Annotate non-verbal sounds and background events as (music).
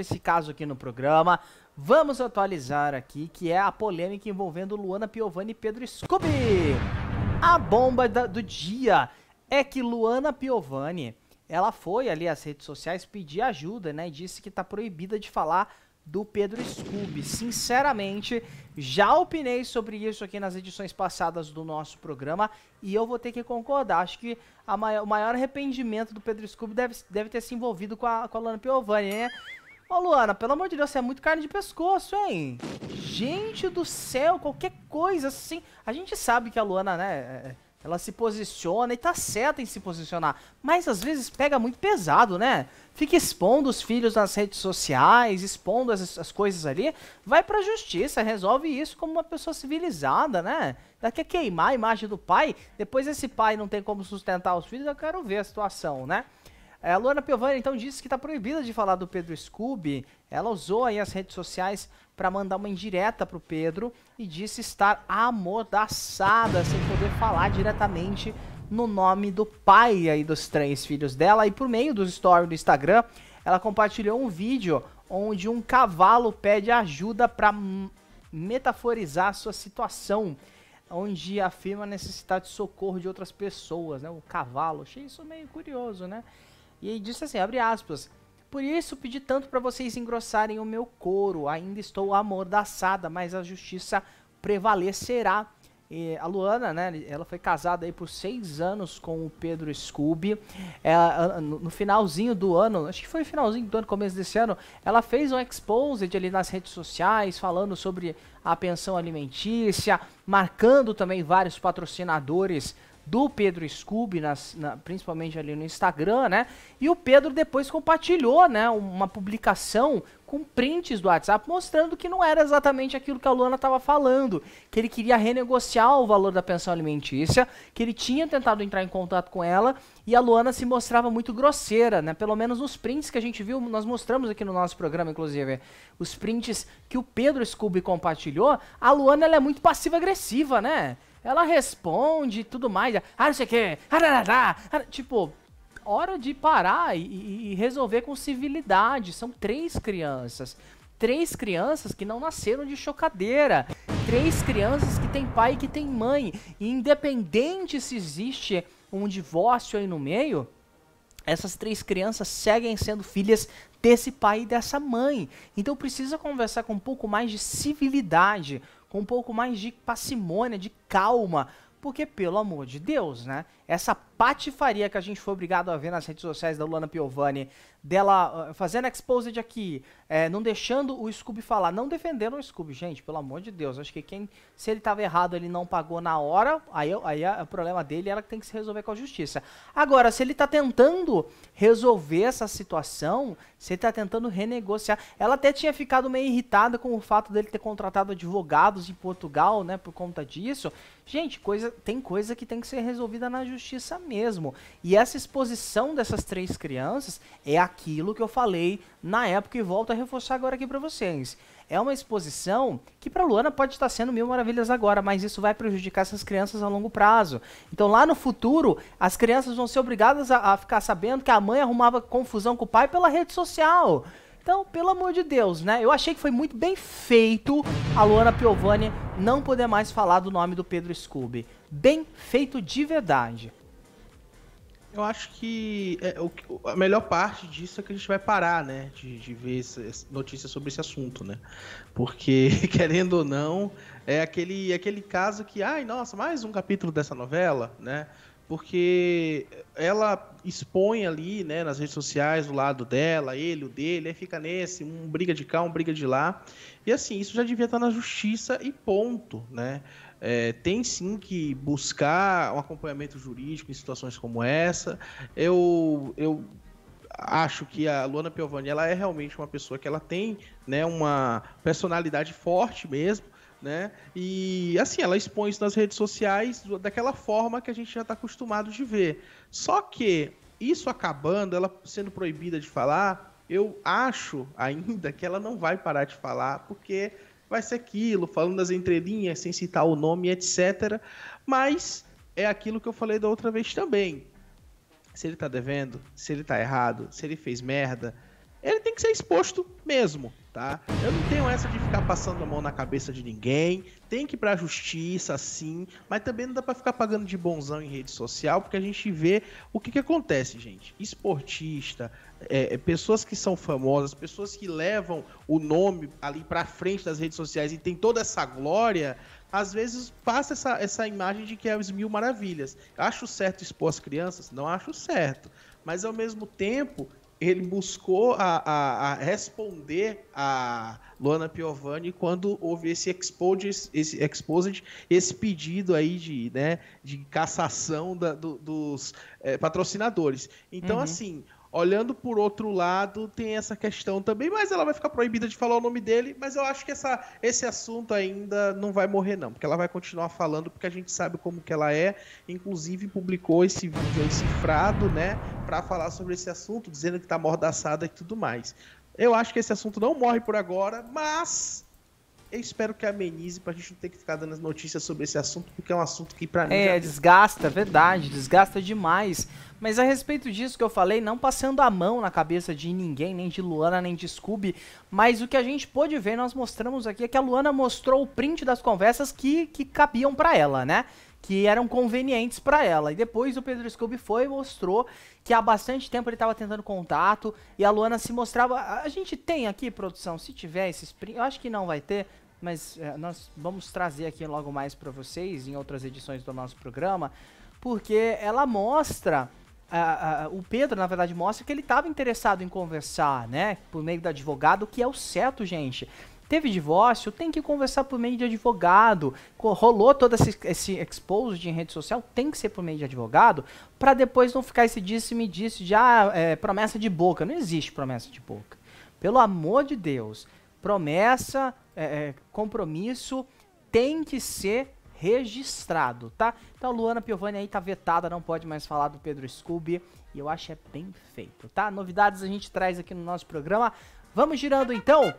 sempre esse caso aqui no programa. Vamos atualizar aqui, que é a polêmica envolvendo Luana Piovani e Pedro Scooby. A bomba da, do dia é que Luana Piovani, ela foi ali às redes sociais pedir ajuda, né? E disse que está proibida de falar do Pedro Scooby. Sinceramente, já opinei sobre isso aqui nas edições passadas do nosso programa e eu vou ter que concordar. Acho que maior, o maior arrependimento do Pedro Scooby deve, deve ter se envolvido com a, com a Luana Piovani, né? Ô, Luana, pelo amor de Deus, você é muito carne de pescoço, hein? Gente do céu, qualquer coisa assim. A gente sabe que a Luana, né, é, é, ela se posiciona e tá certa em se posicionar. Mas às vezes pega muito pesado, né? Fica expondo os filhos nas redes sociais, expondo as, as coisas ali. Vai pra justiça, resolve isso como uma pessoa civilizada, né? Daqui a queimar a imagem do pai, depois esse pai não tem como sustentar os filhos, eu quero ver a situação, né? É, a Luana Piovani então disse que está proibida de falar do Pedro Scooby. Ela usou aí as redes sociais para mandar uma indireta para o Pedro e disse estar amordaçada, sem poder falar diretamente no nome do pai aí dos três filhos dela. E por meio dos stories do Instagram, ela compartilhou um vídeo onde um cavalo pede ajuda para metaforizar sua situação, onde afirma necessitar de socorro de outras pessoas, né? O cavalo, achei isso meio curioso, né? E disse assim, abre aspas, por isso pedi tanto para vocês engrossarem o meu couro. Ainda estou amordaçada, mas a justiça prevalecerá. E a Luana, né, ela foi casada aí por seis anos com o Pedro Scooby. Ela, é, no finalzinho do ano, acho que foi finalzinho do ano, começo desse ano, ela fez um exposed ali nas redes sociais, falando sobre a pensão alimentícia, marcando também vários patrocinadores do Pedro Scooby, nas, na, principalmente ali no Instagram, né? E o Pedro depois compartilhou, né, uma publicação com prints do WhatsApp mostrando que não era exatamente aquilo que a Luana estava falando, que ele queria renegociar o valor da pensão alimentícia, que ele tinha tentado entrar em contato com ela e a Luana se mostrava muito grosseira, né? Pelo menos nos prints que a gente viu, nós mostramos aqui no nosso programa, inclusive, os prints que o Pedro Scooby compartilhou, a Luana ela é muito passiva-agressiva, né? Ela responde e tudo mais. Ah, não sei o que. Ah, tipo, hora de parar e, e, resolver com civilidade. São três crianças. Três crianças que não nasceram de chocadeira. Três crianças que têm pai e que têm mãe. E independente se existe um divórcio aí no meio, essas três crianças seguem sendo filhas desse pai e dessa mãe. Então precisa conversar com um pouco mais de civilidade, com um pouco mais de parcimônia, de calma, porque pelo amor de Deus, né? Essa patifaria que a gente foi obrigado a ver nas redes sociais da Luana Piovani, dela ah, fazendo exposed aqui, é, não deixando o Scooby falar, não defendendo o Scooby, gente, pelo amor de Deus, acho que quem, se ele estava errado, ele não pagou na hora, aí, aí é o problema dele, é ela que tem que se resolver com a justiça. Agora, se ele está tentando resolver essa situação, se ele está tentando renegociar, ela até tinha ficado meio irritada com o fato dele ter contratado advogados em Portugal, né, por conta disso. Gente, coisa, tem coisa que tem que ser resolvida na justiça mesmo mesmo. E essa exposição dessas três crianças é aquilo que eu falei na época e volto a reforçar agora aqui para vocês. É uma exposição que para Luana pode estar sendo mil maravilhas agora, mas isso vai prejudicar essas crianças a longo prazo. Então lá no futuro, as crianças vão ser obrigadas a, a ficar sabendo que a mãe arrumava confusão com o pai pela rede social. Então, pelo amor de Deus, né? Eu achei que foi muito bem feito a Luana Piovani não poder mais falar do nome do Pedro Scooby. Bem feito de verdade. Eu acho é, que a melhor parte disso é que a gente vai parar, né? De, de ver notícias sobre esse assunto, né? Porque, (laughs) querendo ou não, é aquele, é aquele caso que, ai, nossa, mais um capítulo dessa novela, né? porque ela expõe ali, né, nas redes sociais, o lado dela, ele, o dele, aí fica nesse, um briga de cá, um briga de lá. E assim, isso já devia estar na justiça e ponto, né? É, tem sim que buscar um acompanhamento jurídico em situações como essa. Eu, eu acho que a Luana Piovani ela é realmente uma pessoa que ela tem né, uma personalidade forte mesmo né? E assim, ela expõe isso nas redes sociais daquela forma que a gente já está acostumado de ver. Só que isso acabando, ela sendo proibida de falar, eu acho ainda que ela não vai parar de falar, porque vai ser aquilo, falando das entrelinhas, sem citar o nome, etc. Mas é aquilo que eu falei da outra vez também. Se ele tá devendo, se ele tá errado, se ele fez merda, ele tem que ser exposto mesmo tá? Eu não tenho essa de ficar passando a mão na cabeça de ninguém. Tem que ir pra justiça, sim. Mas também não dá pra ficar pagando de bonzão em rede social, porque a gente vê o que, que acontece, gente. Esportista, é, é pessoas que são famosas, pessoas que levam o nome ali pra frente das redes sociais e tem toda essa glória, às vezes passa essa, essa imagem de que é as mil maravilhas. Acho certo expor as crianças? Não acho certo. Mas ao mesmo tempo, ele buscou a, a, a responder a Luana Piovani quando houve esse exposed, esse, exposed, esse pedido aí de, né, de cassação da, do, dos é, patrocinadores. Então, uhum. assim, olhando por outro lado, tem essa questão também, mas ela vai ficar proibida de falar o nome dele, mas eu acho que essa, esse assunto ainda não vai morrer não, porque ela vai continuar falando, porque a gente sabe como que ela é, inclusive publicou esse vídeo aí cifrado, né, para falar sobre esse assunto, dizendo que está mordaçada e tudo mais. Eu acho que esse assunto não morre por agora, mas eu espero que amenize pra gente não ter que ficar dando as notícias sobre esse assunto, porque é um assunto que para mim. É, já... desgasta, é verdade, desgasta demais. Mas a respeito disso que eu falei, não passando a mão na cabeça de ninguém, nem de Luana, nem de Scooby, mas o que a gente pôde ver, nós mostramos aqui, é que a Luana mostrou o print das conversas que, que cabiam para ela, né? que eram convenientes para ela. E depois o Pedro Scooby foi e mostrou que há bastante tempo ele estava tentando contato e a Luana se mostrava. A gente tem aqui, produção, se tiver esse sprint, eu acho que não vai ter, mas é, nós vamos trazer aqui logo mais para vocês em outras edições do nosso programa, porque ela mostra. o Pedro, na verdade, mostra que ele estava interessado em conversar, né? Por meio do advogado, que é o certo, gente. Teve divórcio, tem que conversar por meio de advogado. Rolou todo esse, esse expose em rede social, tem que ser por meio de advogado, para depois não ficar esse disse me disse já ah, é, promessa de boca. Não existe promessa de boca. Pelo amor de Deus, promessa, é, é, compromisso tem que ser registrado, tá? Então Luana Piovani aí tá vetada, não pode mais falar do Pedro Scooby, e eu acho é bem feito, tá? Novidades a gente traz aqui no nosso programa. Vamos girando então.